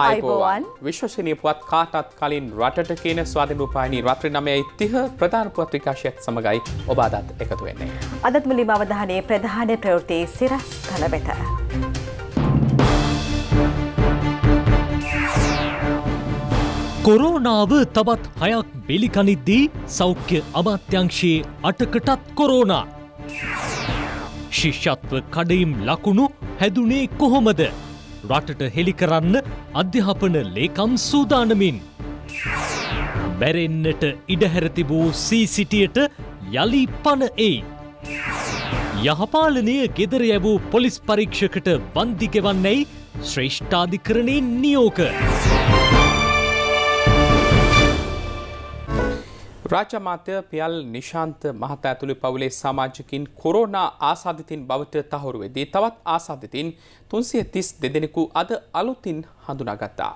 අයිබෝවන් විශ්වශනය පුවත් කාටත් කලින් රටට කියන ස්වාධනූපානී රත්‍ර නමය ඉතිහ ප්‍රධාන පුවත්්‍රිකාශයක් සමඟයි ඔබාදත් එකතු වෙන්නේ. අදත් මුලිම අවධානයේ ප්‍රධාන ප්‍රවෘතිය සිරස් කළ වෙත. කොරෝනාව තවත් හයක් බෙලිකනිද්දී සෞඛ්‍ය අමාත්‍යංශයේ අටකටත් කොරෝනා. ශිෂ්ෂත්ව කඩයිම් ලකුණු හැදුනේ කොහොමද. රටට හෙළි කරන්න අධ්‍යාපන ලේකම් සූදානමින්. මැරෙන්න්නට ඉඩහැරතිබූ සීසිටියට යළි පන එයි. යහපාලනය ගෙදර ඇබූ පොලිස් පරීක්ෂකට බන්දිගෙවන්නැයි ශ්‍රේෂ්ඨාධිකරණයෙන් නියෝක. රාජමාත්‍ය පියල් නිශාන්ත මහතා ඇතුළු පවුලේ සමාජකින් කොරෝනා ආසාධිතින් බවට තහවුරු වෙදී තවත් ආසාධිතින් 332 දෙනෙකු අද අලුතින් හඳුනාගත්තා.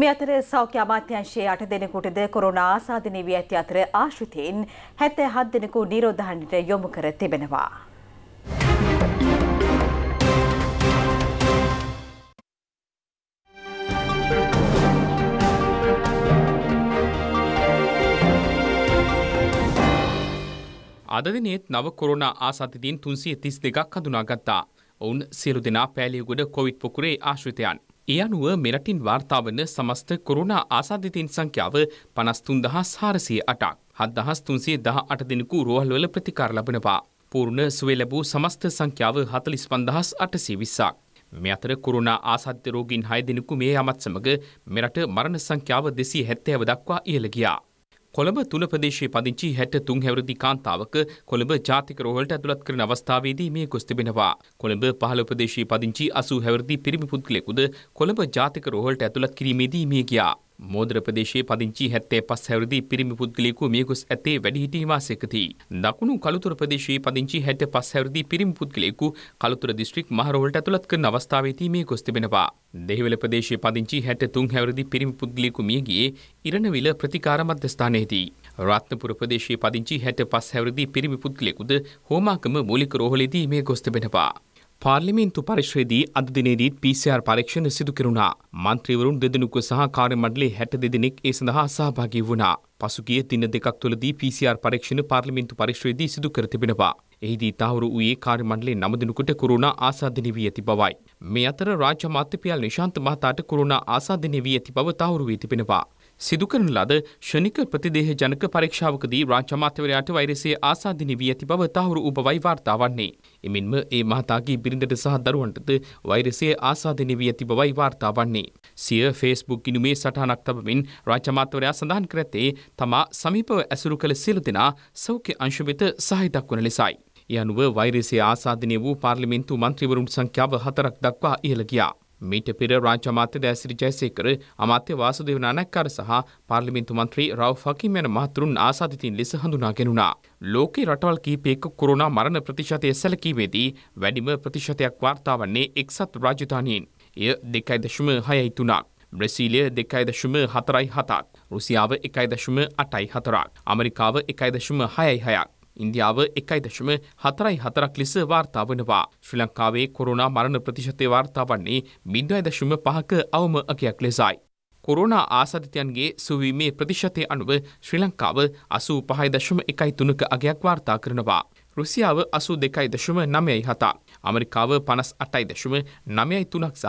මේ අතර සෞඛ්‍ය අමාත්‍යංශයේ 8 දෙනෙකුටද කොරෝනා ආසාදින වී ඇති අතර ආශ්‍රිතයින් 77 දෙනෙකු නිරෝධායනට යොමු කර තිබෙනවා. අදදිනේත් නව කොරුණා ආසාතිතින් තුන්සිය තිස් දෙකක් හඳුනාගත්තා. ඔවුන් සියලු දෙනා පෑලියගොඩ කොවිත් පොකුරේ ආශ්‍රිතයන්. ඒ අනුව මෙරටින් වාර්තාාවන සමස්ත කොරුණා ආසාධිතින් සංඛ්‍යාව පනස්තුන් දහස් හාරසිය අටක්. හත්දහස් තුන්සේ දහ අට දෙනෙකු රෝහල්වල ප්‍රතිකාර ලබනවා. පූර්ණ සුවේ ලැබූ සමස්ත සංඛ්‍යාව හතලිස් පන්දහස් අටසේ විස්සක්. මෙ අතර කොරුණා ආසාධ්‍ය රෝගීන් හය දෙනෙකු මේ අමත් සමඟ මෙරට මරණ සංඛ්‍යාව දෙසී හැත්තෑව දක්වා ඉහළ ගියා. කොළඹ තුළ ප්‍රදේශයේ පදිංචි හැට තුන් හැවරදි කාන්තාවක කොළඹ ජාතික රෝහලට ඇතුළත් කරන අවස්ථාවේදී මිය ගොස් තිබෙනවා. කොළඹ පහළ ප්‍රදේශයේ පදිංචි අසූ හැවරදි පිරිමි පුද්ගලයෙකුද කොළඹ ජාතික රෝහලට ඇතුළත් කිරීමේදී මිය ගියා. මෝදර ප්‍රදේශයේ පදිංචි 75 හැවිරිදි පිරිමි පුද්ගලයෙකු මියගොස් ඇත්තේ වැඩිහිටි නිවාසයකදී. දකුණු කලුතර ප්‍රදේශයේ පදිංචි 75 හැවිරිදි පිරිමි පුද්ගලයෙකු කලුතර දිස්ත්‍රික් මහරවලට ඇතුළත් කරන අවස්ථාවේදී මියගොස් තිබෙනවා. දෙහිවල ප්‍රදේශයේ පදිංචි 63 හැවිරිදි පිරිමි පුද්ගලයෙකු මිය ගියේ ඉරණවිල ප්‍රතිකාර මධ්‍යස්ථානයේදී. රත්නපුර ප්‍රදේශයේ පදිංචි 65 හැවිරිදි පිරිමි පුද්ගලයෙකුද හෝමාකම මූලික රෝහලේදී මියගොස් තිබෙනවා. පාර්ලිමින්තු පරිශ්‍රයේදී අද දිනේදීත් PCR පරීක්ෂණ සිදු කෙරුණා. මන්ත්‍රීවරුන් දෙදෙනෙකුව සහ කාර්ය මණ්ඩලයේ 60 දෙදෙනෙක් ඒ සඳහා සහභාගී වුණා. පසුගිය දින දෙකක් තුළදී PCR පරීක්ෂණ පාර්ලිමින්තු පරිශ්‍රයේදී සිදු කර තිබෙනවා. එහිදී තහවුරු වූයේ කාර්ය මණ්ඩලයේ 9 දිනකට කොරෝනා ආසාදිත වී ඇති බවයි. මේ අතර රාජ්‍ය අමාත්‍යපාල නිශාන්ත මහතාට කොරෝනා ආසාදිත වී ඇති බව තහවුරු වී තිබෙනවා. සිදුකරන ලද ෂණික ප්‍රතිදේහ ජනක පරීක්ෂාවකදී රාජ්‍ය අමාත්‍යවරයාට වෛරසය ආසාදිනි වී ඇති බව තහවුරු වූ බවයි වාර්තා වන්නේ. එමෙන්ම ඒ මහතාගේ බිරිඳට සහ දරුවන්ටද වෛරසය ආසාදිනි වී ඇති බවයි වාර්තා වන්නේ. සිය ෆේස්බුක් ගිණුමේ සටහනක් තබමින් රාජ්‍ය අමාත්‍යවරයා සඳහන් කර ඇත්තේ තමා සමීපව ඇසුරු කළ සියලු දෙනා සෞඛ්‍ය අංශ වෙත සහාය දක්වන ලෙසයි. ඒ අනුව වෛරසය ආසාදිනය වූ පාර්ලිමේන්තු මන්ත්‍රීවරුන් සංඛ්‍යාව හතරක් දක්වා ඉහළ ගියා. මීට පෙර රාජ්‍ය අමාත්‍ය දෑසිරි ජයසේකර අමාත්‍ය වාසුදේව නානක්කාර සහ පාර්ලිමේන්තු මන්ත්‍රී රව් ෆකීම් යන මහතුරුන් ආසාදිතින් ලෙස හඳුනාගෙනුණා. ලෝකේ රටවල් කිහිපයක කොරෝනා මරණ ප්‍රතිශතය සැලකීමේදී වැඩිම ප්‍රතිශතයක් වාර්තා වන්නේ එක්සත් රාජධානියෙන්. එය 2.63ක්. බ්‍රසීලිය දෙකයි දශම හතරයි හතක් රුසියාව එකයි දශම අටයි හතරක් අමරිකාව එකයි දශම හයයි හයක් ඉන්දියාව එකයි දශම හතරයි හතරක් ලෙස වාර්තා වනවා. ශ්‍රී ලංකාවේ කොරුණා මරණ ප්‍රතිශතය වාර්තා වන්නේ බින්දුවයි දශම පහක අවම අකයක් ලෙසයි. කොරුණා ආසධිතයන්ගේ සුවීමේ ප්‍රතිශතය අනුව ශ්‍රී ලංකාව අසූ පහයි දශම එකයි තුනක අගයක් වාර්තා කරනවා. රුසියාව අසු දෙකයි දශම නමයයි හතා. අමරිකාව පනස් අටයි දශම නමයයි තුනක් සහ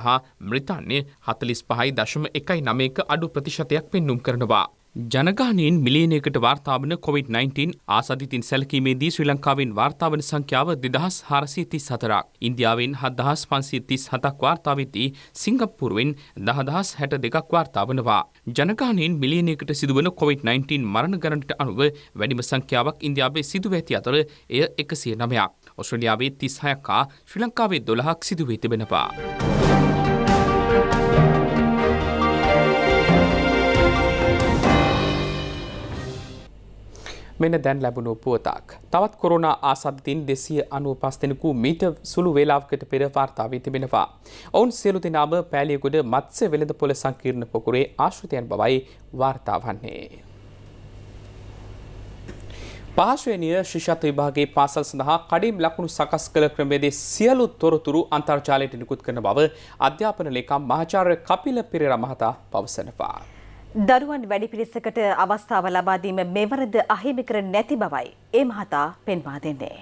මෘතාන්‍ය හතලිස් පහයි දශම එකයි නමයක අඩු ප්‍රතිශතයක් පෙන්නුම් කරනවා. ජනගානයෙන් මිලියනයකට වාර්තාාවන COොVID-19 ආසධිතින් සැලකීමේදී ශ්‍රී ලංකාවෙන් වාර්තාාවන සංඛ්‍යාව දෙදහස් හාරසිතිස් හතරක්. ඉන්දියාවෙන් හදහස් පන්සිතිස් හතක් වාර්තාවවෙති සිංගප්පුරුවෙන් දහදහස් හැට දෙකක් වාර්තාාවනවා. ජනගානයෙන් මිලියනයකට සිදුවන COොVID-19 මරණ ගණට අනුව වැඩිම සංඛ්‍යාවක් ඉන්දියාවේ සිදුව ඇති අතර එය එකසිය නමයක්. ඔස්ට්‍රලියාවේ තිස්හයක්කා ශ්‍රී ලංකාවේ දොළහක් සිදුවේ තිබෙනවා. මෙන දැන් ලැබුණු පුවතක්. තවත් කොරුණා ආසද්ධතින් දෙසිය අනුව පස්තෙනකු මීට සුළු වේලාවකට පෙර වාර්තාාවී තිබෙනවා. ඔවුන් සියලු දෙනාම පෑලියකුඩ මත්ස වෙළඳ පොළ සංකීර්ණ පොකුරේ ආශ්‍රතයන් බවයි වාර්තාාවන්නේ. පාශවනය ශිෂත් විභාගේ පාසල් සඳහා කඩින් ලකුණු සකස් කළ ක්‍රමේදේ සියලු තොරතුරු අන්තර්ජාලයට නිකුත් කරන බව අධ්‍යාපන ලේකම් මහාචාර්ය කපිල පෙරේරා මහතා පවසනවා. දරුවන් වැඩි පිරිසකට අවස්ථාව ලබා දීම මෙවරද අහිමි කර නැති බවයි ඒ මහතා පෙන්වා දෙන්නේ.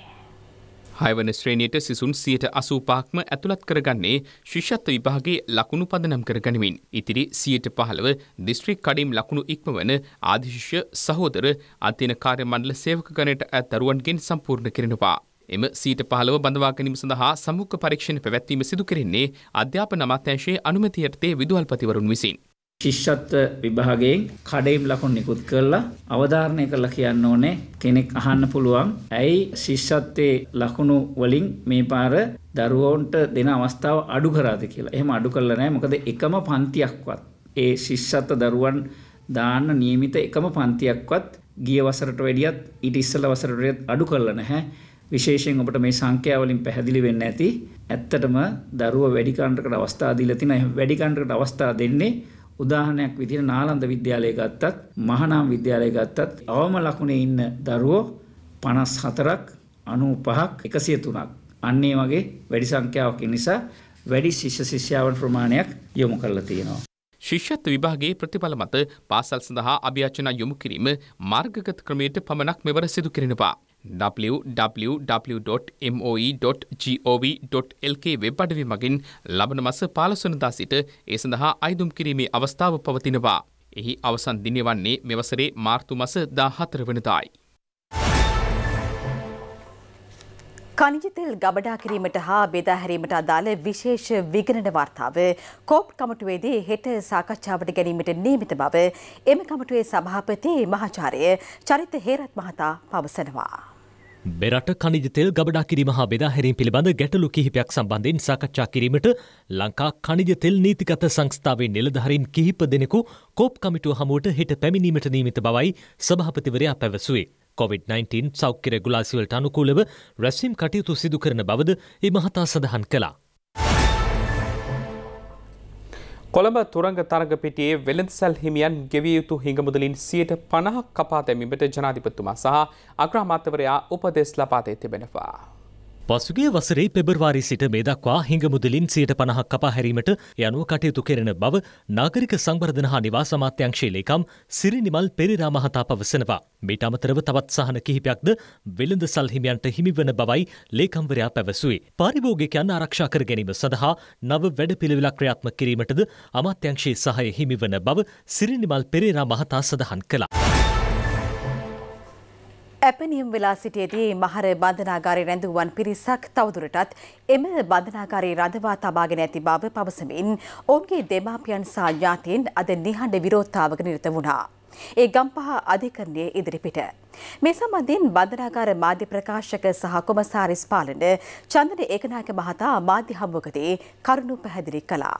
හයවන ශ්‍රේණයට සිසුන් සියයට අසූපාක්ම ඇතුළත් කරගන්නේ ශිෂත්ව විභාගේ ලකුණු පදනම් කරගනිමින්. ඉතිරි සියයට පහළව දිස්ත්‍රික් කඩිම් ලකුණු ඉක්මවන ආදිශිෂ්‍ය සහෝදර අධ්‍යන කාර්ය මණ්ඩල සේවක ගණයට ඇත් දරුවන්ගෙන් සම්පූර්ණ කරනවා. එම සීට පහළව බඳවාගැනීම සඳහා සමුඛ පරීක්ෂණ පැවැත්වීම සිදු කරන්නේ අධ්‍යාපන අමාත්‍යංශයේ අනුමැති යටතේ විදුහල්පතිවරුන් විසින්. ශිෂ්‍යත්ව විභාගයෙන් කඩේම් ලකුණු නිකුත් කරලා අවධාරණය කරලා කියන්න ඕනේ කෙනෙක් අහන්න පුළුවන් ඇයි ශිෂ්‍යත්වයේ ලකුණු වලින් මේ පාර දරුවන්ට දෙන අවස්ථාව අඩු කරාද කියලා. එහෙම අඩු කරලා නැහැ. මොකද එකම පන්තියක්වත් ඒ ශිෂ්‍යත්ව දරුවන් දාන්න નિયમિત එකම පන්තියක්වත් ගිය වසරට වැඩියත් ඊට ඉස්සෙල්ලා වසරට වැඩියත් අඩු කරලා නැහැ. විශේෂයෙන් ඔබට මේ සංඛ්‍යා වලින් පැහැදිලි වෙන්න ඇති. ඇත්තටම දරුවා වැඩි කාණ්ඩකට අවස්ථා දීලා තිනා. වැඩි කාණ්ඩකට අවස්ථා දෙන්නේ උදාහරණයක් විදිහට නාලන්ද විද්‍යාලය ගත්තත් මහානාම විද්‍යාලය ගත්තත් අවම ලකුණේ ඉන්න දරුවෝ 54ක් 95ක් 103ක් අන්න ඒ වගේ වැඩි සංඛ්‍යාවක් නිසා වැඩි ශිෂ්‍ය ශිෂ්‍යාවන් ප්‍රමාණයක් යොමු කරලා තියෙනවා. ශිෂ්‍යත්ව විභාගේ ප්‍රතිඵල මත පාසල් සඳහා අභ්‍යාචනා යොමු කිරීම මාර්ගගත ක්‍රමයට පමණක් මෙවර සිදු කරනවා. www.moe.gov.lk වෙබ් අඩවි මගින් ලබන මස පාලසනදා සිට ඒ සඳහා අයිදුම් කිරීමේ අවස්ථාව පවතිනවා. එහි අවසන් දිනය වන්නේ මෙවසරේ මාර්තු මස දා හතර වනදායි. කනිජතෙල් ගබඩා කිරීමට හා බෙදාහැරීමට අදාළ විශේෂ විගණන වාර්තාව කෝප් කමටුවේදී හෙට සාකච්ඡාවට ගැනීමට නියමිත බව එම කමටුවේ සභාපති මහාචාර්ය චරිත හේරත් මහතා පවසනවා. බෙරට කනිජ තෙල් ගබඩා කිරීම හා බෙදා හැරීම පිළිබඳ ගැටලු කිහිපයක් සම්බන්ධයෙන් සාකච්ඡා කිරීමට ලංකා කනිජ තෙල් නීතිගත සංස්ථාවේ නිලධාරීන් කිහිප දෙනෙකු කෝප් කමිටුව හමුවට හෙට පැමිණීමට නියමිත බවයි සභාපතිවරයා පැවසුවේ. COVID-19 සෞඛ්‍ය රෙගුලාසිවලට අනුකූලව රැස්වීම් කටයුතු සිදු කරන බවද ඒ මහතා සඳහන් කළා. කොළඹ තුරංග තරග පිටියේ වෙළඳසැල් හිමියන් ගෙවිය යුතු හිඟමුදලින් සියයට පණහක් කපා දැමීමට ජනාධිපතිතුමා සහ අග්‍රාමාත්‍යවරයා උපදෙස් ලබා දෙ තිබෙනවා. පසුගේ වසරේ පෙබරවාරි සිට මේ දක්වා හිඟමුදලින් සියට පණහක් කපා හැරීමට යනුව කටයුතු කෙරෙන බව නාගරික සංවර්ධන හා නිවාස අමාත්‍යංශයේ ලේකම් සිරිනිමල් පෙරේරා මහතා පවසනවා. මීට අමතරව තවත් සහන කිහිපයක්ද වෙළඳ සල් හිමියන්ට හිමිවන බවයි ලේකම්වරයා පැවසුවේ. පාරිභෝගිකයන් ආරක්ෂා කර ගැනීම සඳහා නව වැඩපිළිවෙලක් ක්‍රියාත්මක කිරීමටද අමාත්‍යංශයේ සහාය හිමිවන බව සිරිනිමල් පෙරේරා මහතා සඳහන් කළා. ඇපනියම් වෙලා සිටියේදී මහර බන්ධනාගාරයේ රැඳවුවන් පිරිසක් තවදුරටත් එම බන්ධනාගාරයේ රඳවා තබාගෙන ඇති බව පවසමින් ඔවුන්ගේ දෙමාපියන් සහ ඥාතීන් අද නිහඬ විරෝධතාවක නිරත වුණා. ඒ ගම්පහ අධිකරණයේ ඉදිරිපිට මේ සම්බන්ධයෙන් බන්ධනාගාර මාධ්‍ය ප්‍රකාශක සහ කොමසාරිස් පාලන චන්දන ඒකනායක මහතා මාධ්‍ය හමුවකදී කරුණු පැහැදිලි කළා.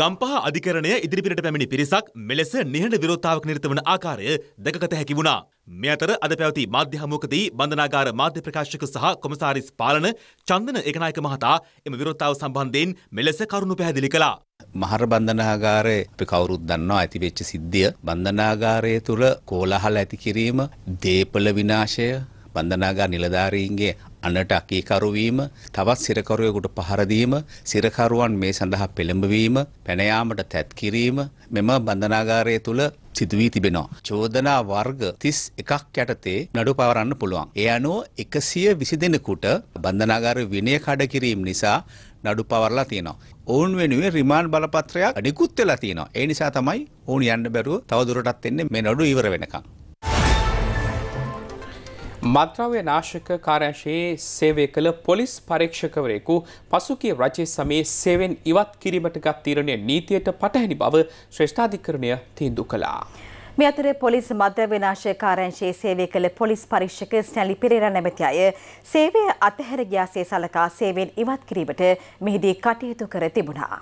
ගම්පහ අධිකරණය ඉදිරිපිට පැමිණි පිරිසක් මෙලෙස නිහඬ විරෝධතාවක් නිරත වන ආකාරය දැකගත හැකි වුණා. මේ අතර අද පැවති මාධ්‍ය හමුවකදී බන්ධනාගාර මාධ්‍ය ප්‍රකාශක සහ කොමසාරිස් පාලන චන්දන ඒකනායක මහතා එම විරෝධතාව සම්බන්ධයෙන් මෙලෙස කරුණු පැහැදිලි කළා. මහර බන්ධනාගාරයේ අපි කවුරුත් දන්නවා ඇති වෙච්ච සිද්ධිය බන්ධනාගාරයේ තුල කෝලහල ඇති කිරීම, දීපල විනාශය, බන්ධනාගාර නිලධාරීන්ගේ අනට අකීකරු වීම, තවත් සිරකරුවෙකුට පහර දීම, සිරකරුවන් මේ සඳහා පෙළඹවීම, පැන යාමට තැත් කිරීම මෙම බන්ධනාගාරයේ තුල සිදුවී තිබෙනවා. චෝදනා වර්ග 31ක් යටතේ නඩු පවරන්න පුළුවන්. ඒ අනුව 120 දෙනෙකුට බන්ධනාගාර විනය කඩ කිරීම නිසා නඩු පවරලා තියෙනවා. ඔවුන් වෙනුවෙන් රිමාන්ඩ් බලපත්‍රයක් නිකුත් වෙලා තියෙනවා. ඒ නිසා තමයි ඔවුන් යන්න බැරුව තවදුරටත් එන්නේ මේ නඩු ඉවර වෙනකම්. මද්‍රව්‍ය නාශක කාර්යංශයේ සේවය කළ පොලිස් පරීක්ෂකවරයෙකු පසුගිය රජයේ සමයේ සේවෙන් ඉවත් කිරීමට ගත් තීරණය නීතියට පටහැනි බව ශ්‍රේෂ්ඨාධිකරණය තීන්දුව කළා. මේ අතරේ පොලිස් මද්‍රව්‍ය නාශක කාර්යංශයේ සේවය කළ පොලිස් පරීක්ෂක ස්ටැන්ලි පෙරේරා නැමැති අය සේවය අතහැර ගියාසේ සලකා සේවෙන් ඉවත් කිරීමට මෙහිදී කටයුතු කර තිබුණා.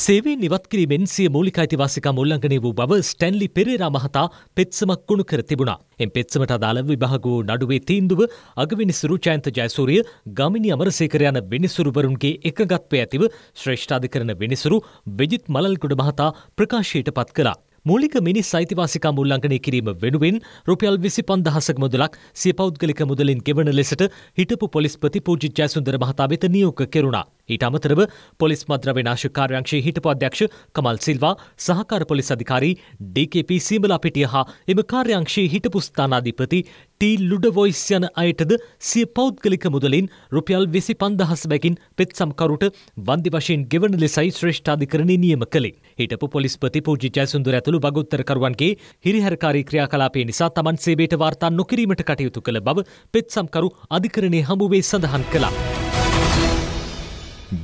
සේවේ නිවත් කිරීමෙන් සිය මූලික අයිතිවාසිකම් උල්ලංඝනය වූ බව ස්ටැන්ලි පෙරේරා මහතා පෙත්සමක් කුණු කර තිබුණා. එම් පෙත්සමට අදාළ විභාග වූ නඩුවේ තීන්දුව අගවිනිසුරු ජයන්ත ජයසූරිය, ගාමිණි අමරසේකර යන විනිසුරුවරුන්ගේ එකගත්වය ඇතිව ශ්‍රේෂ්ඨාධිකරණ විනිසුරු විජිත් මලල්ගොඩ මහතා ප්‍රකාශයට පත් කළා. මූලික මිනිස් අයිතිවාසිකම් උල්ලංඝනය කිරීම වෙනුවෙන් රුපියල් විසි පන්දහසක මුදලක් සිය පෞද්ගලික මුදලින් ගෙවන ලෙසට හිටපු පොලිස්පති පූජි ජයසුන්දර මහතා වෙත නියෝග කෙරුණා. ඊට අමතරව පොලිස් මද්‍රව්‍ය නාශක කාර්යාංශයේ හිටපු අධ්‍යක්ෂ කමල් සිල්වා සහකාර පොලිස් අධිකාරී ඩීකේපී සීමලා පිටිය හා එම කාර්යාංශයේ හිටපු ස්ථානාධිපති ටී ලුඩවොයිස් යන අයටද සිය පෞද්ගලික මුදලින් රුපියල් විසි පන්දහස් බැකින් පෙත් සම්කරුට වන්දි වශයෙන් ගෙවන ලෙසයි ශ්‍රේෂ්ඨාධිකරණය නියම කළේ. හිටපු පොලිස්පති පූජි ජයසුන්දර ඇතුළු බගොත්තරකරුවන්ගේ හිරිහැරකාරී ක්‍රියාකලාපය නිසා තමන් සේවයට වාර්තා නොකිරීමට කටයුතු කළ බව පෙත් සම්කරු අධිකරණය හමුවේ සඳහන් කළා.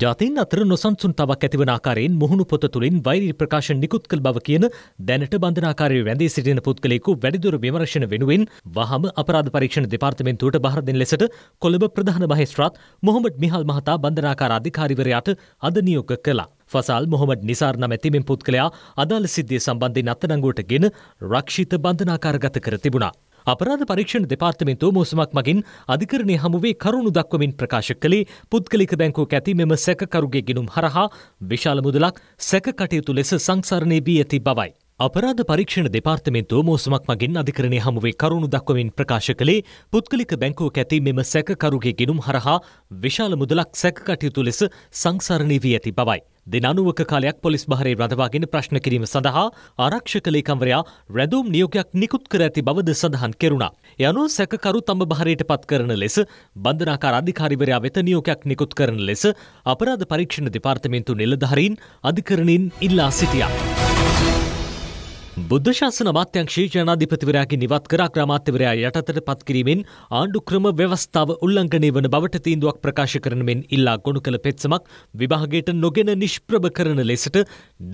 ජාතින් අතර නොසන්සුන්තාවක් ඇතිවන ආකාරයෙන් මුහුණු පොත තුළින් වෛරී ප්‍රකාශ නිකුත් කළ බව කියන දැනට බන්ධනාකාරී වැඳී සිටින පුද්ගලයෙකු වැඩිදුර විමර්ශන වෙනුවෙන් වහම අපරාධ පරීක්ෂණ දෙපාර්තමේන්තුවට බහර දෙන ලෙසට කොළඹ ප්‍රධාන මහේස්ත්‍රාත් මොහොමඩ් මිහල් මහතා බන්ධනාකාර අධිකාරිවරයාට අද නියෝග කළා. ෆසල් මොහොමඩ් නිසාර් නම් ඇතිමෙන් පුද්ගලයා අදාළ සිද්ධිය සම්බන්ධයෙන් අත්අඩංගුවට ගෙන රක්ෂිත බන්ධනාකාරගත කර තිබුණා. අපරාධ පරීක්ෂණ දෙපාර්තමේන්තුව මෝසමක් මගින් අධිකරණය හමුවේ කරුණු දක්වමින් ප්‍රකාශ කළේ පුද්ගලික බැංකුවක් ඇති මෙම සැකකරුගේ ගිනුම් හරහා විශාල මුදලක් සැක කටයුතු ලෙස සංසරණය වී ඇති බවයි. අපරාධ පරීක්ෂණ දෙපාර්තමේන්තුව මෝසමක් මගින් අධිකරණය හමුවේ කරුණු දක්වමින් ප්‍රකාශ කළේ පුද්ගලික බැංකුවක් ඇති මෙම සැකකරුගේ ගිනුම් හරහා විශාල මුදලක් සැක කටයුතු ලෙස සංසරණය වී ඇති බවයි. දෙන අනුවක කාලයක් පොලිස් භාරය රඳවාගෙන ප්‍රශ්න කිරීම සඳහා ආරක්ෂක ලේකම්වරයා රැඳුම් නියෝගයක් නිකුත් කර ඇති බවද සඳහන් කෙරුණා. යනු සැකකරු තම භාරයට පත් කරන ලෙස බන්ධනාකාර අධිකාරිවරයා වෙත නියෝගයක් නිකුත් කරන ලෙස අපරාධ පරීක්ෂණ දෙපාර්තමේන්තු නිලධාරීන් අධිකරණින් ඉල්ලා සිටියා. බුද්ධ ශාසන අමාත්‍යංශී ජනාධිපතිවරයාගේ නිවත් කර අග්‍රාමාත්‍යවරයා යටතට පත් කිරීමෙන් ආණ්ඩු ක්‍රම ව්‍යවස්ථාව උල්ලංඝනය වන බවට තීන්දුවක් ප්‍රකාශ කරන මෙන් ඉල්ලා ගොනු කළ පෙත්සමක් විභාගයට නොගෙන නිෂ්ප්‍රභ කරන ලෙසට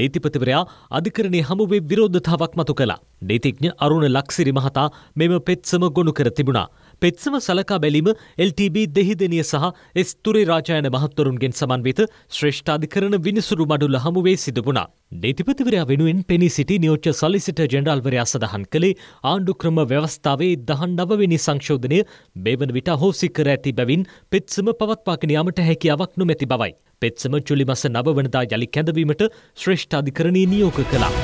නීතිපතිවරයා අධිකරණය හමුවේ විරෝධතාවක් මතු කළා. නීතිඥ අරුණ ලක්සිරි මහතා මෙම පෙත්සම ගොනු කර තිබුණා. පෙත්සම සලකා බැලීම LTB දෙහිදෙනිය සහ එස් තුරේ රාජායන මහත්වරුන්ගෙන් සමන්විත ශ්‍රේෂ්ඨාධිකරණ විනිසුරු මඩුල්ල හමුවේ සිදු වුණා. නීතිපතිවරයා වෙනුවෙන් පෙනී සිටි නියෝච්ච සොලිසිටර් ජෙනරාල්වරයා සඳහන් කළේ ආණ්ඩුක්‍රම ව්‍යවස්ථාවේ දහන් නවවෙනි සංශෝධනය මේ වන විට අහෝසි කර ඇති බැවින් පෙත්සම පවත්වාගෙන යාමට හැකියාවක් නොමැති බවයි. පෙත්සම ජුලි මස නවවනදා යළි කැඳවීමට ශ්‍රේෂ්ඨාධිකරණී නියෝග කළා.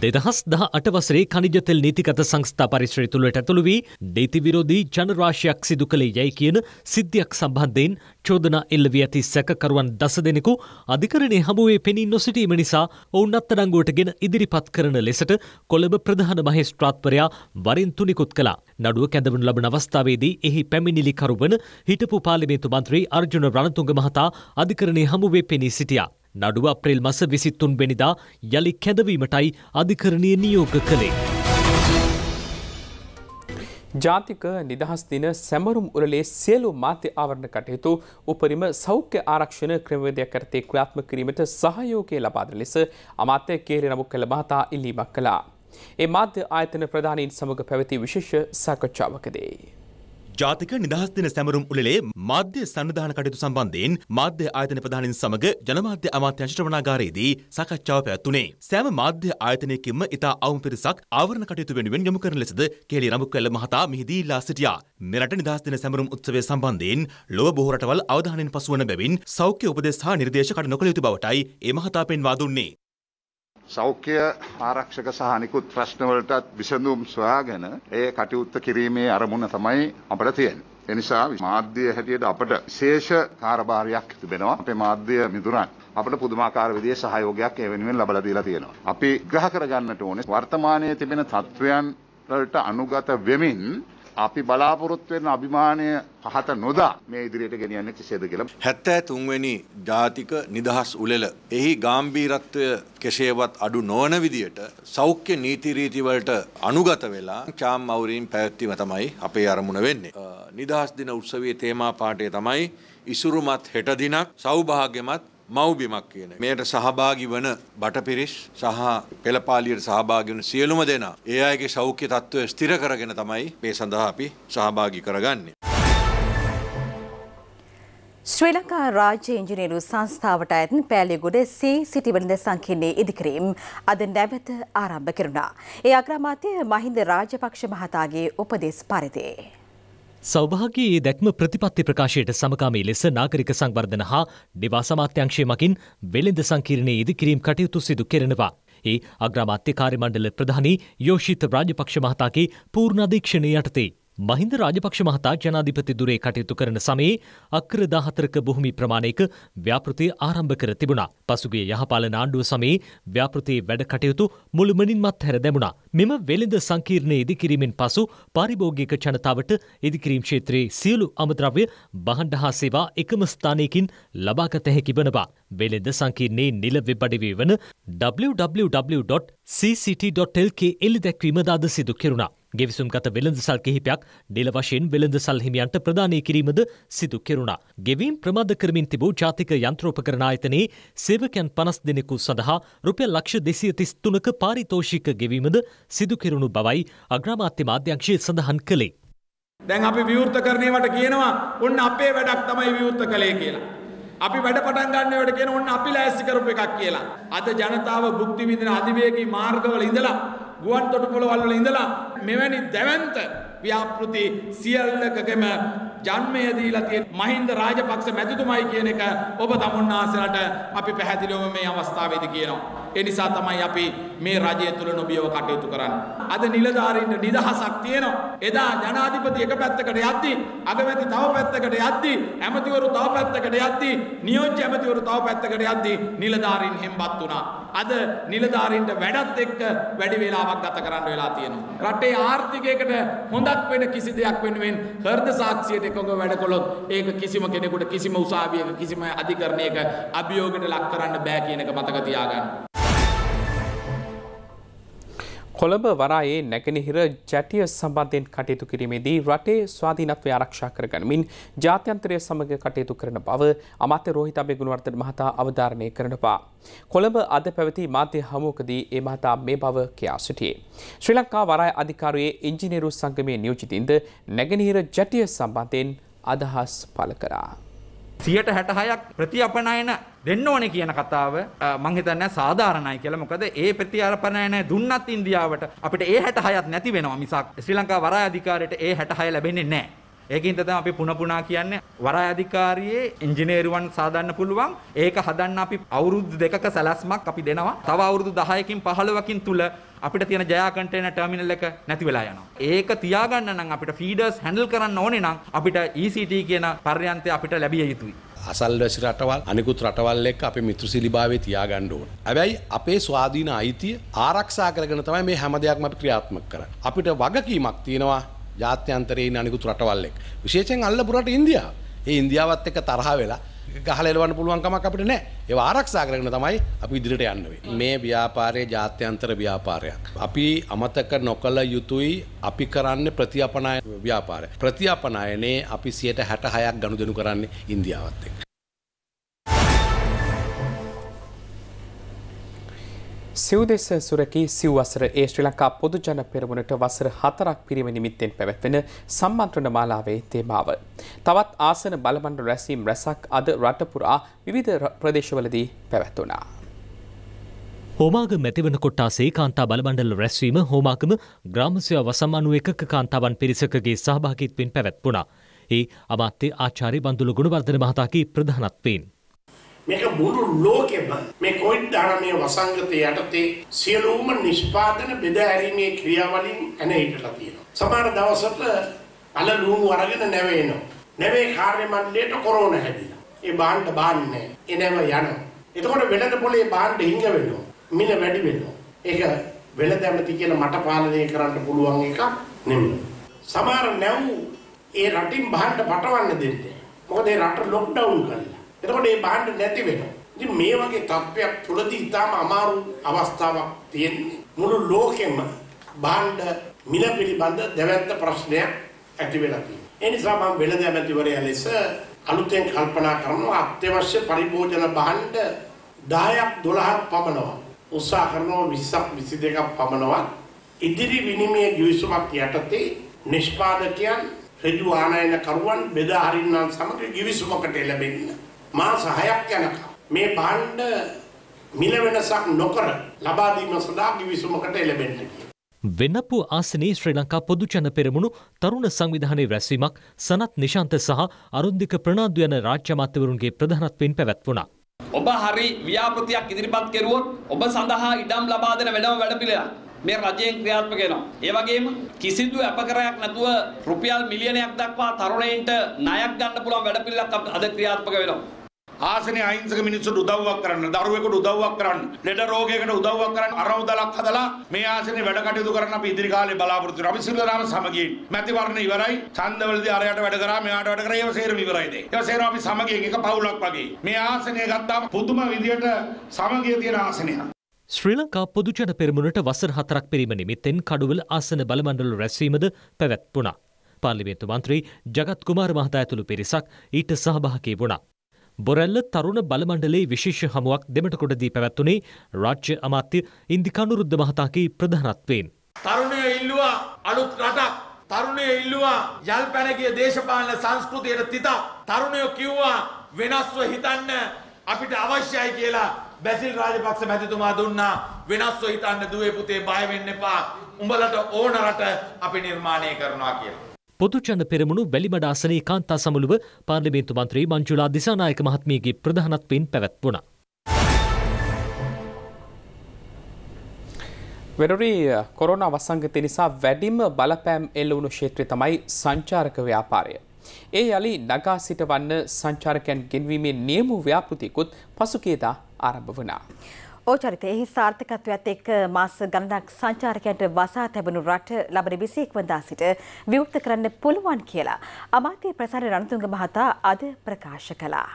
දෙදහස් දහ අටවසරේ කනිජතෙල් නීතිගත සංස්ථා පරිශ්‍රය තුළට ඇතුළු වී නීති විරෝධී ජනරාශයක් සිදු කළේ යැයි කියන සිද්ධියක් සම්බන්ධයෙන් චෝදනා එල්ල වී ඇති සැකකරුවන් දස දෙනෙකු අධිකරණය හමුවේ පෙනී නොසිටීම නිසා ඔවුන් අත්අඩංගුවටගෙන ඉදිරිපත් කරන ලෙසට කොළඹ ප්‍රධාන මහේස්ත්‍රාත්වරයා වරින් තුනිකුත් කළා. නඩුව කැඳවනු ලබන අවස්ථාවේදී එහි පැමිණිලිකරු වන හිටපු පාර්ලිමේන්තු මන්ත්‍රී අර්ජුන රණතුංග මහතා අධිකරණය හමුවේ පෙනී සිටියා. නඩුව අප්‍රේල් මස විසිත්තුන් වෙනිදා යළි කැඳවීමටයි අධිකරණය නියෝග කළේ. ජාතික නිදහස් දින සැමරුම් උරලේ සියලු මාධ්‍ය ආවරණ කටයුතු උපරිම සෞඛ්‍ය ආරක්ෂණ ක්‍රමවේදයක් කරතේ ක්‍රියාත්මක කිරීමට සහයෝගය ලබා දෙන ලෙස අමාත්‍ය කේරේ නමුක්කල මහතා ඉල්ලීමක් කළා. ඒ මාධ්‍ය ආයතන ප්‍රධානීන් සමග පැවති විශේෂ සාකච්ඡාවකදී. ජාතික නිදහස් දින සැමරුම් උළෙලේ මාධ්‍ය සන්නිධාන කටයුතු සම්බන්ධයෙන් මාධ්‍ය ආයතන ප්‍රධානින් සමග ජනමාධ්‍ය අමාත්‍යාංශ ශ්‍රවණාගාරයේදී සාකච්ඡාව පැවැත්වුණේ. සෑම මාධ්‍ය ආයතනයකින්ම ඉතා අවම පිරිසක් ආවරණ කටයුතු වෙනුවෙන් යොමු කරන ලෙසද කේලි රඹුක්වැල්ල මහතා මෙහිදී ඉල්ලා සිටියා. මෙරට නිදහස් දින සැමරුම් උත්සවය සම්බන්ධයෙන් ලොව බොහෝ රටවල් අවධානයෙන් පසු වන බැවින් සෞඛ්‍ය උපදෙස් හා නිර්දේශ කට නොකළ යුතු බවටයි ඒ මහතා පෙන්වා දුන්නේ. සෞඛ්‍ය ආරක්ෂක සහ අනිකුත් ප්‍රශ්නවලටත් විසඳුම් සොයාගෙන ඒ කටයුත්ත කිරීමේ අරමුණ තමයි අපට තියෙන්නේ. එනිසා මාධ්‍ය හැටියට අපට විශේෂ කාර්යභාරයක් තිබෙනවා. අපේ මාධ්‍ය මිතුරන් අපට පුදුමාකාර විදිහේ සහයෝගයක් ඒ වෙනුවෙන් ලබලා දීලා තියෙනවා. අපි ග්‍රහ කරගන්නට ඕනේ වර්තමානයේ තිබෙන තත්වයන් වලට අනුගත වෙමින් අපි බලාපොරොත්තු වෙන අභිමානය පහත නොදා මේ ඉදිරියට ගෙනියන්නේ කෙසේද කියලා. 73 වෙනි ජාතික නිදහස් උළෙල. එහි ගැඹීරත්වය කෙසේවත් අඩු නොවන විදියට සෞඛ්‍ය නීති රීති වලට අනුගත වෙලා චාම් මෞරීන් පැවැත්වීම තමයි අපේ අරමුණ වෙන්නේ. නිදහස් දින උත්සවයේ තේමා පාඨය තමයි ඉසුරුමත් හෙට දිනක් සෞභාග්‍යමත් මව්බිමක් කියන. මෙයට සහභාගි වන බටපිරිස් සහ පෙළපාලියට සහභාගි වන සියලුම දෙනා ඒ අයගේ සෞඛ්‍ය තත්ත්වය ස්ථිර කරගෙන තමයි මේ සඳහා අපි සහභාගී කරගන්නේ. ශ්‍රී ලංකා රාජ්‍ය ඉංජිනේරු සංස්ථාවට ඇතන් පෑලිගොඩ සී සිටිවලඳ සංකීර්ණයේ ඉදිකිරීම් අද නැවත ආරම්භ කෙරුණා. ඒ අග්‍රාමාත්‍ය මහින්ද රාජපක්ෂ මහතාගේ උපදෙස් පරිදි. සෞභාගයේ දැක්ම ප්‍රතිපත්ති ප්‍රකාශයට සමකාමී ලෙස නාගරික සංවර්ධන හා නිවාස අමාත්‍යංශය මකින් වෙළඳ සංකීර්ණයේ ඉදිකිරීම් කටයුතු සිදු කෙරෙනවා. ඒ අග්‍රාමාත්‍ය කාර්යමණ්ඩල ප්‍රධානී යෝෂිත රාජපක්ෂ මහතාගේ පූර්ණ අධීක්ෂණය යටතේ මහින්ද රාජපක්ෂ මහතා ජනාධිපති දුරේ කටයුතු කරන සමයේ අක්කර 14ක භූමි ප්‍රමාණයක ව්‍යාපෘතිය ආරම්භ කර තිබුණා. පසුගිය යහපාලන ආණ්ඩුව සමයේ ව්‍යාපෘතියේ වැඩ කටයුතු මුළුමනින්ම අත්හැර දැමුණා. මෙම වෙළඳ සංකීර්ණයේ ඉදිකිරීමෙන් පසු පාරිභෝගික ජනතාවට ඉදිකිරීම් ක්ෂේත්‍රයේ සියලු අමද්‍රව්‍ය බහණ්ඩ හා සේවා එකම ස්ථානයකින් ලබාගත හැකි වනවා. වෙළඳ සංකීර්ණයේ නිල වෙබ් අඩවිය වන www.cct.lk එළි දැක්වීම දාද සිදු කෙරුණා. ගෙවිසුම්ගත වෙළඳසල් කිහිපයක් නිල වශයෙන් වෙළඳසල් හිමියන්ට ප්‍රදානය කිරීමද සිදු කෙරුණා. ගෙවීම් ප්‍රමාද කරමින් තිබූ ජාතික යන්ත්‍රෝපකරණ ආයතනයේ සේවකයන් පනස් දෙනෙකු සඳහා රුපියල් ලක්ෂ දෙසිය තිස්තුනක පාරිතෝෂික ගෙවීමද සිදු කෙරුණු බවයි අග්‍රාමාත්‍ය මාධ්‍යංශය සඳහන් කළේ. දැන් අපි විවෘත කරණයවට කියනවා ඔන්න අපේ වැඩක් තමයි විවෘත කළේ කියලා. අපි වැඩ පටන් ගන්නවට කියන ඔන්න අපි ලෑස්ති කරපු එකක් කියලා. අද ජනතාව භුක්ති විඳින අධිවේගී මාර්ගවල ඉඳලා ගුවන් තොටුපොළවල් වල ඉඳලා මෙවැනි දැවැන්ත ව්‍යාපෘති සියල්ලකකම ජන්මය දීලා තියෙන මහින්ද රාජපක්ෂ මැතිතුමයි කියන එක ඔබ තමුන්නාසලට අපි පැහැදිලිවම මේ අවස්ථාවේදී කියනවා. ඒ නිසා තමයි අපි මේ රජය තුල නොබියව කටයුතු කරන්නේ. අද නිලධාරීන්ට නිදහසක් තියෙනවා. එදා ජනාධිපති එක පැත්තකට යද්දී, අගමැති තව පැත්තකට යද්දී, ඇමතිවරු තව පැත්තකට යද්දී, නියෝජ්‍ය ඇමතිවරු තව පැත්තකට යද්දී නිලධාරීන් හෙම්බත් වුණා. අද නිලධාරීන්ට වැඩත් එක්ක වැඩි වේලාවක් ගත කරන්න වෙලා තියෙනවා. රටේ ආර්ථිකයකට හොඳක් වෙන කිසි දෙයක් වෙනුවෙන් හෘද සාක්ෂියට එකඟ වැඩ කළොත් ඒක කිසිම කෙනෙකුට කිසිම උසාවියක කිසිම අධිකරණයක අභියෝගයට ලක් කරන්න බෑ කියන එක මතක තියාගන්න. කොළඹ වරායේ නැගෙනහිර ජැටිය සම්බන්ධයෙන් කටයුතු කිරීමේදී රටේ ස්වාධීනත්වය ආරක්ෂා කරගනිමින් ජාත්‍යන්තරය සමග කටයුතු කරන බව අමාත්‍ය රෝහිත අබේගුණවර්ධන මහතා අවධාරණය කරනවා. කොළඹ අද පැවති මාධ්‍ය හමුවකදී ඒ මහතා මේ බව කියා සිටියේ. ශ්‍රී ලංකා වරාය අධිකාරියේ ඉංජිනේරු සංගමයේ නියෝජිතින්ද නැගෙනහිර ජැටිය සම්බන්ධයෙන් අදහස් පළ කරා. සියට හැටහයක් ප්‍රතිඅපනයන දෙන්න ඕනේ කියන කතාව මං හිතන්නේ සාධාරණයි කියලා. මොකද ඒ ප්‍රතිඅපනයන දුන්නත් ඉන්දියාවට අපිට ඒ 66ක් නැති වෙනවා මිසක් ශ්‍රී ලංකා වරාය අධිකාරියට ඒ 66 ලැබෙන්නේ නැහැ. ඒකින් තමයි අපි පුන පුනා කියන්නේ වරාය අධිකාරියේ ඉංජිනේරුවන් සාදන්න පුළුවන් ඒක හදන්න අපි අවුරුදු දෙකක සැලැස්මක් අපි දෙනවා තව අවුරුදු 10කින් 15කින් තුල අපිට තියෙන ජයා කන්ටේනර් ටර්මිනල් එක නැති වෙලා යනවා. ඒක තියාගන්න නම් අපිට ෆීඩර්ස් හැන්ඩල් කරන්න ඕනේ නම් අපිට ECT කියන පර්යන්තය අපිට ලැබිය යුතුයි. අසල්වැසි රටවල් අනිකුත් රටවල් එක්ක අපේ මිත්‍ර සිලිභාවේ තියාගන්න ඕන. හැබැයි අපේ ස්වාධීන අයිතිය ආරක්ෂා කරගෙන තමයි මේ හැම දෙයක්ම අපි ක්‍රියාත්මක කරන්නේ. අපිට වගකීමක් තියෙනවා ජාත්‍යන්තරයේ ඉන්න අනිකුත් රටවල් එක්ක. විශේෂයෙන් අල්ලපු රට ඉන්දියාව. ඒ ඉන්දියාවත් එක්ක තරහ වෙලා ගහල එලවන්න පුළුවන් කමක් අපිට නැහැ. ඒව ආරක්ෂා කරගෙන තමයි අපි ඉදිරියට යන්නේ. මේ ව්‍යාපාරයේ ජාත්‍යන්තර ව්‍යාපාරයක්. අපි අමතක නොකළ යුතුයි අපි කරන්නේ ප්‍රතිඅපනායන ව්‍යාපාරය. ප්‍රතිඅපනායනයේ අපි 66ක් ගනුදෙනු කරන්නේ ඉන්දියාවත් එක්ක. සිව් දෙස සුරකි සිව් වසර ඒ ශ්‍රී ලංකා පොදු ජන පෙරමුණට වසර හතරක් පිරිම නිමිත්තෙන් පැවැත්වෙන සම්මන්ත්‍රණ මාලාවේ තේමාව. තවත් ආසන බලමණ්ඩල රැසීම් රැසක් අද රටපුරා විවිධ ප්‍රදේශවලදී පැවැත්වුණා. හෝමාගම ඇතිවන කොට්ටාසේ කාන්තා බලමණ්ඩල රැස්වීම හෝමාගම ග්‍රාමසය වසම්මානුව එකක කාන්තාවන් පිරිසකගේ සහභාගීත්වෙන් පැවැත්වුණා. ඒ අමාත්‍ය ආචාරය බඳුළු ගුණවර්ධන මහතාගේ ප්‍රධානත්වයෙන්. මේක මුළු ලෝකෙම මේ කොවිඩ්-19 වසංගතය යටතේ සියලුම නිෂ්පාදන බෙදා හැරීමේ ක්‍රියාවලින් ඇනහිටලා තියෙනවා. සමහර දවසට අල ලුණු අරගෙන නැවෙනවා. නැවේ කාර්ය මණ්ඩලයට කොරෝනා හැදිලා. ඒ බාණ්ඩ බාන්නේ. ඒ නැව යනවා. එතකොට වෙළඳ පොලේ බාණ්ඩ හිඟ වෙනවා. මිල වැඩි වෙනවා. ඒක වෙළඳැමති කියන මට පාලනය කරන්න පුළුවන් එකක් නෙමෙයි. සමහර නැව් ඒ රටින් බාණ්ඩ පටවන්න දෙන්නේ. මොකද ඒ රට ලොක්ඩවුන් කරලා එතකොට ඒ බහන්න නැති වෙනවා. ඉතින් මේ වගේ තත්ත්වයක් තුළදී ඊටාම අමාරු අවස්ථාවක් තියෙන්නේ. මුළු ලෝකෙම බහන්න මිල පිළිබඳ දැවැන්ත ප්‍රශ්නයක් ඇති වෙලා තියෙනවා. ඒ නිසා මම වෙළඳ ඇමතිවරයා ලෙස අලුතෙන් කල්පනා කරනවා අත්‍යවශ්‍ය පරිභෝජන භාණ්ඩ 10ක් 12ක් පමණවා උත්සාහ කරනවා 20ක් 22ක් පමණවා ඉදිරි විනිමය ගිවිසුමක් යටතේ නිෂ්පාදකයන් ඍජු ආනයන කරුවන් බෙදා හරින්නම් සමග ගිවිසුමකට එළඹෙන්න මාස 6ක් යනකම් මේ භාණ්ඩ මිල වෙනසක් නොකර ලබා දීම සඳහා කිවිසුමකට එළඹෙන්න කියලා. වෙනපු ආසනයේ ශ්‍රී ලංකා පොදුජන පෙරමුණු තරුණ සංවිධානයේ රැස්වීමක් සනත් නිශාන්ත සහ අරුන්දික ප්‍රනාන්දු යන රාජ්‍ය අමාත්‍යවරුන්ගේ ප්‍රධානත්වයෙන් පැවැත්වුණා. ඔබ හරි ව්‍යාපෘතියක් ඉදිරිපත් කෙරුවොත් ඔබ සඳහා ඉඩම් ලබා දෙන වැඩම වැඩපිළිවෙලක් මේ රජයෙන් ක්‍රියාත්මක වෙනවා. ඒ වගේම කිසිදු අපකරයක් නැතුව රුපියල් මිලියනයක් දක්වා තරුණයින්ට ණයක් ගන්න පුළුවන් වැඩපිළිවෙලක් අද ක්‍රියාත්මක වෙනවා. ආසනේ අහිංසක මිනිස්සුන්ට උදව්වක් කරන්න, දරුවෙකුට උදව්වක් කරන්න, ලෙඩ රෝගයකට උදව්වක් කරන්න අරමුදලක් හදලා මේ ආසනේ වැඩ කටයුතු කරන්න අපි ඉදිරි කාලේ බලාපොරොත්තු වෙනවා. අපි සිල්ලාම සමගියෙන්. මැතිවරණ ඉවරයි. ඡන්දවලදී අරයට වැඩ කරා, මෙයාට වැඩ කරා. ඒව සේරම ඉවරයි දැන්. ඒව සේරම අපි සමගියෙන් එක පවුලක් වගේ. මේ ආසනේ ගත්තාම පුදුම විදියට සමගිය තියෙන ආසනයක්. ශ්‍රී ලංකා පොදුජන පෙරමුණට වසර හතරක් පිරිම නිමිත්තෙන් කඩුවල ආසන බලමණ්ඩල රැස්වීමද පැවැත්වුණා. පාර්ලිමේන්තු මන්ත්‍රී ජගත් කුමාර මහතා ඇතුළු පිරිසක් ඊට සහභාගී වුණා. බොරැල්ල තරුණ බලමණ්ඩලේ විශේෂ හමුවක් දෙමටකොටදී පැවැත්වුණේ රාජ්‍ය අමාත්‍ය ඉන්දිකානුරුද්ධ මහතාගේ ප්‍රධානත්වයෙන්. තරුණය ඉල්ලුවා අලුත් රටක් තරුණය ඉල්ලුවා යල් පැනගිය දේශපාලන සංස්කෘතියට තිතා තරුණයෝ කිව්වා වෙනස්ව හිතන්න අපිට අවශ්‍යයි කියලා බැසිල් රාජපක්ෂ මැතිතුමා දුන්නා වෙනස්ව හිතන්න දුවේ පුතේ බය වෙන්න එපා උඹලට ඕන රට අපි නිර්මාණය කරනවා කියලා පොදුජන පෙරමුණු වැලිමඩ ආසනයේ කාන්තා සමුළුව පාර්ලිමේන්තු මන්ත්‍රී මංජුලා දිසානායක මහත්මියගේ ප්‍රධානත්වයෙන් පැවැත්වුණා. වෙනරි කොරෝනා වසංගතය නිසා වැඩිම බලපෑම් එල්ල වුණු ක්ෂේත්‍රය තමයි සංචාරක ව්‍යාපාරය. ඒ යළි නගා සිටවන්න සංචාරකයන් ගෙන්වීමේ නියමු ව්‍යාපෘතිකුත් පසුකේදා ආරම්භ වනා. ඕචරිත එහි සාර්ථකත්වයක්ත් එක් මාස ගණනක් සංචාරකයන්ට වසා තැබුණු රට ලබන විසයෙක්වදා සිට විවෘත කරන්න පුළුවන් කියලා. අමාත්‍ය ප්‍රසාර රණතුංග මහතා අද ප්‍රකාශ කලා.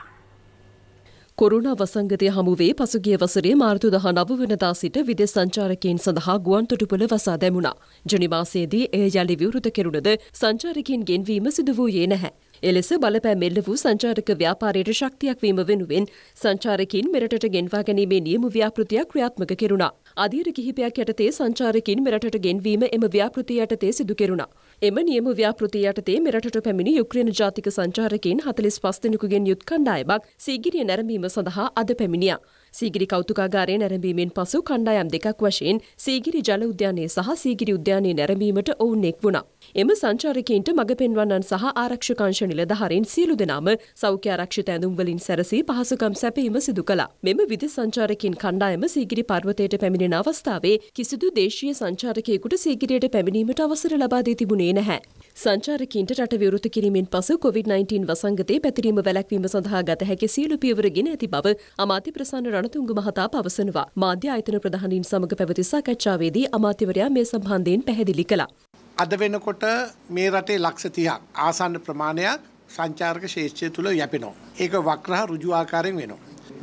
කොරුණ වසංගතය හමුවේ පසුගිය වසරේ මාර්තු දහ නව වනදා සිට විදෙස් සංචාරකයන් සඳහා ගුවන් තොටුපළ වසා දැමුණා. ජනිවාසයේදී එය යළි විවෘත කෙරුණද සංචාරකයන් ගෙන්වීම සිදු වූයේ නැහැ. එලෙස බලපෑම් එල්ල වූ සංචාරක ව්‍යාපාරයට ශක්තියක් වීම වෙනුවෙන් සංචාරකින් මෙරටට ගෙන්වා ගැනීමේ නියම ව්‍යාපෘතියක් ක්‍රියාත්මක කෙරුණා. අධීර කිහිපයක් යටතේ සංචාරකින් මෙරටට ගෙන්වීම එම ව්‍යාපෘතිය යටතේ සිදු කෙරුණා. එම නියම ව්‍යාපෘතිය යටතේ මෙරටට පැමිණි යුක්‍රේන ජාතික සංචාරකින් 45 දෙනෙකුගෙන් යුත් කණ්ඩායමක් සීගිරිය නැරඹීම සඳහා අද පැමිණියා. සීගිරි කෞතුකාගාරයේ නැරඹීමෙන් පසු කණ්ඩායම් දෙකක් වශයෙන් සීගිරි ජල උද්‍යානයේ සහ සීගිරි උද්‍යානයේ නැරඹීමට ඔවුන් එක් වුණා. එම සංචාරකයින්ට මඟ පෙන්වන්නන් සහ ආරක්ෂකංශ නිලධාරීන් සියලු දෙනාම සෞඛ්‍ය ආරක්ෂිත ඇඳුම් වලින් සැරසී පහසුකම් සැපීම සිදු කළා. මෙම විදෙස් සංචාරකින් කණ්ඩායම සීගිරි පර්වතයට පැමිණෙන අවස්ථාවේ කිසිදු දේශීය සංචාරකයෙකුට සීගිරියට පැමිණීමට අවසර ලබා දී තිබුණේ නැහැ. සංචාරකින්ට රට විවෘත කිරීමෙන් පසු COVID-19 වසංගතයේ පැතිරීම වැළැක්වීම සඳහා ගත හැකි සියලු පියවර ගෙන ඇති බව අමාත්‍ය ප්‍රසන්න රණතුංග මහතා පවසනවා. මාධ්‍ය ආයතන ප්‍රධානීන් සමග පැවති සාකච්ඡාවේදී අමාත්‍යවරයා මේ සම්බන්ධයෙන් පැහැදිලි කළා. අද වෙනකොට මේ රටේ ලක්ෂ 30ක් ආසන්න ප්‍රමාණයක් සංචාරක ශේෂ්ත්‍රය තුල යැපෙනවා. ඒක වක්‍රහ ඍජු ආකාරයෙන් වෙනවා.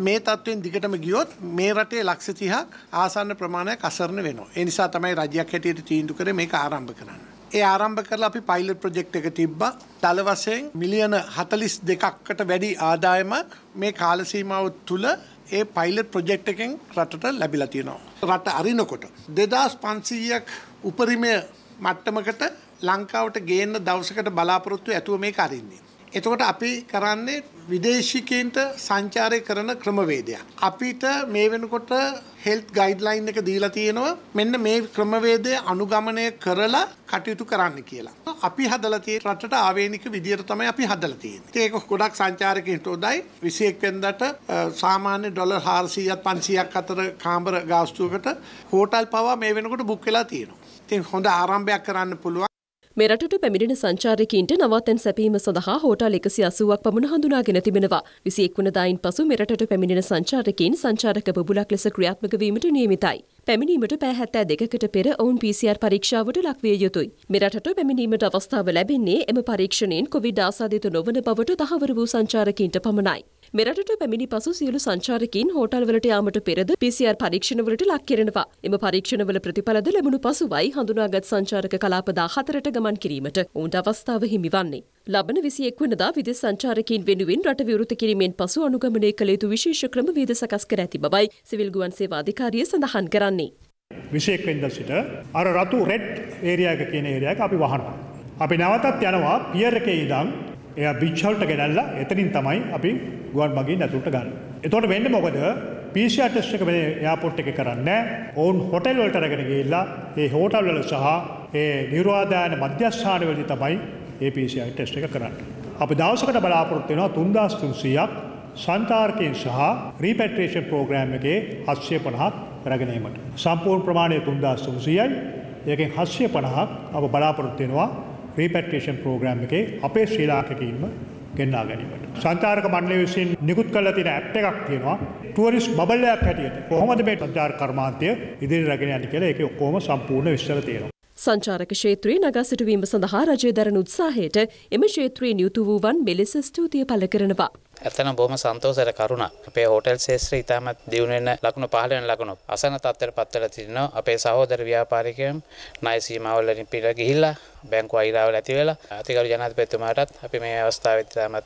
මේ තත්ත්වෙන් දිගටම ගියොත් මේ රටේ ලක්ෂ 30ක් ආසන්න ප්‍රමාණයක් අසරණ වෙනවා. ඒ නිසා තමයි රජයක් හැටියට තීන්දුව කරේ මේක ආරම්භ කරන්න. ඒ ආරම්භ කරලා අපි පයිලට් ප්‍රොජෙක්ට් එක තිබ්බා. දල වශයෙන් මිලියන 42කට වැඩි ආදායමක් මේ කාල සීමාව තුළ ඒ පයිලට් ප්‍රොජෙක්ට් එකෙන් රටට ලැබිලා තියෙනවා. රට අරිනකොට 2500ක් උපරිමය මට්ටමකට ලංකාවට ගේන්න දවසකට බලාපොරොත්තු ඇතුව මේක අරින්නේ. එතකොට අපි කරන්නේ විදේශිකයන්ට සංචාරය කරන ක්‍රමවේදයක්. අපිට මේ වෙනකොට හෙල්ත් ගයිඩ්ලයින් එක දීලා තියෙනවා මෙන්න මේ ක්‍රමවේදය අනුගමනය කරලා කටයුතු කරන්න කියලා. අපි හදලා තියෙන රටට ආවේනික විදියට තමයි අපි හදලා තියෙන්නේ. ඒක ගොඩක් සංචාරකයන්ට උදයි 21 වෙනිදාට සාමාන්‍ය ඩොලර් 400ක් 500ක් අතර කාමර ගාස්තුවකට හෝටල් පවා මේ වෙනකොට බුක් වෙලා තියෙනවා. ඉතින් හොඳ ආරම්භයක් කරන්න පුළුවන්. මෙරටට පැමිණෙන සංචාරකීන්ට නවාතැන් සැපීම සඳහා හෝටල් එකසි අසුවක් පමණ හඳුනාගෙන තිබෙනවා. විසි එක්වනදායින් පසු මෙරටට පැමිණෙන සංචාරකීන් සංචාරක බබුලක් ලෙස ක්‍රියාත්මක වීමට නියමිතයි. පැමිණීමට පෑහැත්තෑ දෙකකට පෙර ඔවුන් PCR පරීක්ෂාවට ලක්විය යුතුයි. මෙරටට පැමිණීමට අවස්ථාව ලැබෙන්නේ එම පරීක්ෂණයෙන් කොවිඩ් ආසාදිත නොවන බවට තහවර වූ සංචාරකීන්ට පමණයි. මෙරටට පැමිණි පසු සියලු සංචාරකින් හෝටල්වලට යාමට පෙරද PCR පරීක්ෂණවලට ලක් කෙරෙනවා. එම පරීක්ෂණවල ප්‍රතිඵලද ලැබුණු පසුවයි හඳුනාගත් සංචාරක කලාප 14ට ගමන් කිරීමට ඔවුන්ට අවස්ථාව හිමිවන්නේ. ලබන 21 වෙනිදා විදේශ සංචාරකින් වෙනුවෙන් රට විවෘත කිරීමෙන් පසු අනුගමනය කළ යුතු විශේෂ ක්‍රමවේද සකස් කර ඇති බවයි සිවිල් ගුවන් சேවා අධිකාරිය සඳහන් කරන්නේ. 21 වෙනිදා සිට අර රතු රෙඩ් ඒරියා එක කියන ඒරියා එක අපි වහනවා. අපි නැවතත් යනවා පියර් එකේ ඉඳන් එයා බිච් වලට ගෙනල්ලා එතනින් තමයි අපි ගුවන් මගින් ඇතුළට ගන්න. එතකොට වෙන්නේ මොකද? PCR ටෙස්ට් එක මේ එයාපෝට් එකේ කරන්නේ ඔවුන් හෝටල් වලට අරගෙන ගිහිල්ලා ඒ හෝටල් වල සහ ඒ නිර්වාදායන මධ්‍යස්ථාන වලදී තමයි ඒ PCR ටෙස්ට් එක කරන්නේ. අපි දවසකට බලාපොරොත්තු වෙනවා 3300ක් සංතාර්කයෙන් සහ රීපැට්‍රේෂන් ප්‍රෝග්‍රෑම් එකේ 750ක් කරගෙන ඒමට. සම්පූර්ණ ප්‍රමාණය 3300යි. ඒකෙන් 750ක් අප බලාපොරොත්තු වෙනවා රීපැට්‍රේෂන් ප්‍රෝග්‍රෑම් එකේ අපේ ශ්‍රී ලාංකිකයින්ම ගෙන්වා ගැනීමට. සංචාරක මණ්ඩලය විසින් නිකුත් කළ තියෙන ඇප් එකක් තියෙනවා. ටුවරිස් බබල් එකක් හැටියට කොහොමද මේ සංචාර කර්මාන්තය ඉදිරියට රැගෙන යන්නේ කියලා ඒකේ ඔක්කොම සම්පූර්ණ විස්තර තියෙනවා. සංචාරක ක්ෂේත්‍රයේ නගා සිටුවීම සඳහා රජය දරන උත්සාහයට එම ක්ෂේත්‍රයේ නියුතු වූවන් මෙලෙස ස්තුතිය පළ කරනවා. ඇත්තනම් බොහොම සන්තෝෂයට කරුණක්. අපේ හෝටල් ශේෂ්ත්‍රය ඉතාමත් දියුණු වෙන ලකුණු 15 වෙනි ලකුණු අසන තත්ත්වයට පත් වෙලා තිනවා. අපේ සහෝදර ව්‍යාපාරිකයන් ණය සීමාවලින් පිට ගිහිල්ලා බැංකුව අයිරාවල ඇති වෙලා අතිගරු ජනාධිපතිතුමාටත් අපි මේ අවස්ථාවේ ඉතාමත්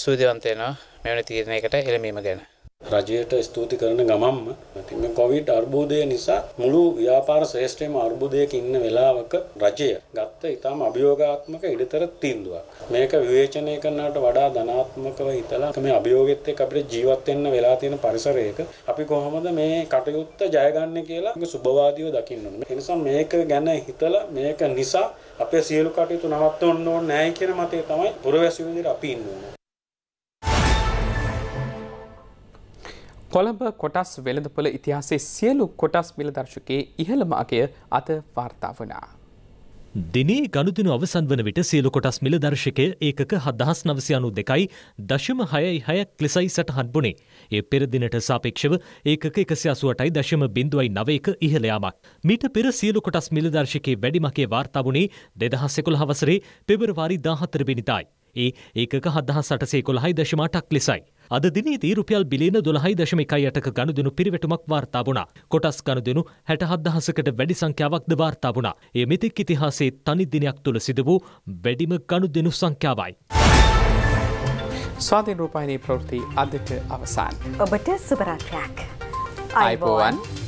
ස්තුතිවන්ත වෙනවා මෙවැනි තීරණයකට එළඹීම ගැන. රජයට ස්තුති කරන ගමම්ම ඉතින් මේ කොවිඩ් අර්බුදය නිසා මුළු ව්‍යාපාර ශ්‍රේෂ්ඨයේම අර්බුදයක ඉන්න වෙලාවක රජය ගත්ත ඊටාම අභියෝගාත්මක ඉඩතර තීන්දුවක්. මේක විවේචනය කරනවට වඩා ධනාත්මකව හිතලා මේ අභියෝගෙත් එක්ක අපිට ජීවත් වෙන්න වෙලා තියෙන පරිසරයක අපි කොහොමද මේ කටයුත්ත ජය ගන්න කියලා සුබවාදීව දකින්න ඕනේ. ඒ නිසා මේක ගැන හිතලා මේක නිසා අපේ සියලු කටයුතු නවත්වන්න ඕනේ නැහැ කියන මතය තමයි පුරවැසියෝ විදිහට අපි ඉන්න ඕනේ. කොළඹ කොටස් වෙළඳපොළ ඉතිහාසේ සියලු කොටස් මිලදර්ශකයේ ඉහළම අගය අද වාර්තා වනා. දිනේ ගණුදිනු අවසන් වන විට සියලු කොටස් මිලදර්ශකය ඒකක හදහස් නවසියනු දෙකයි දශම හයයි හයක් ලෙසයි සටහන් බොනේ. ඒ පෙරදිනට සාපේක්ෂව ඒකක එකසි අසුවටයි දශම බිඳුවයි නවයක ඉහළයාමක්. මීට පෙර සියලු කොටස් මිලදර්ශකයේ වැඩිමකේ වාර්තාාවනේ දෙදහස්සෙකුළ හවසරේ පෙබරවාරි දාහතර බිනිතයි. ඒ ඒකක හදහ සටසේ කොළහයි දශමාටක් ලෙසයි. අද දිනේදී රුපියල් බිලියන 12.1 අටක ගනුදෙනු පිරිවැටුමක් වාර්තා වුණා. කොටස් ගනුදෙනු 67000කට වැඩි සංඛ්‍යාවක්ද වාර්තා වුණා. එය මෙතෙක් ඉතිහාසයේ තනි දිනයක් තුළ සිදු වූ වැඩිම ගනුදෙනු සංඛ්‍යාවයි. ස්වාධීන රූපහිනී ප්‍රවෘත්ති අදට අවසන්. ඔබට සුබරාත්‍රයක්. අයිබෝවන්.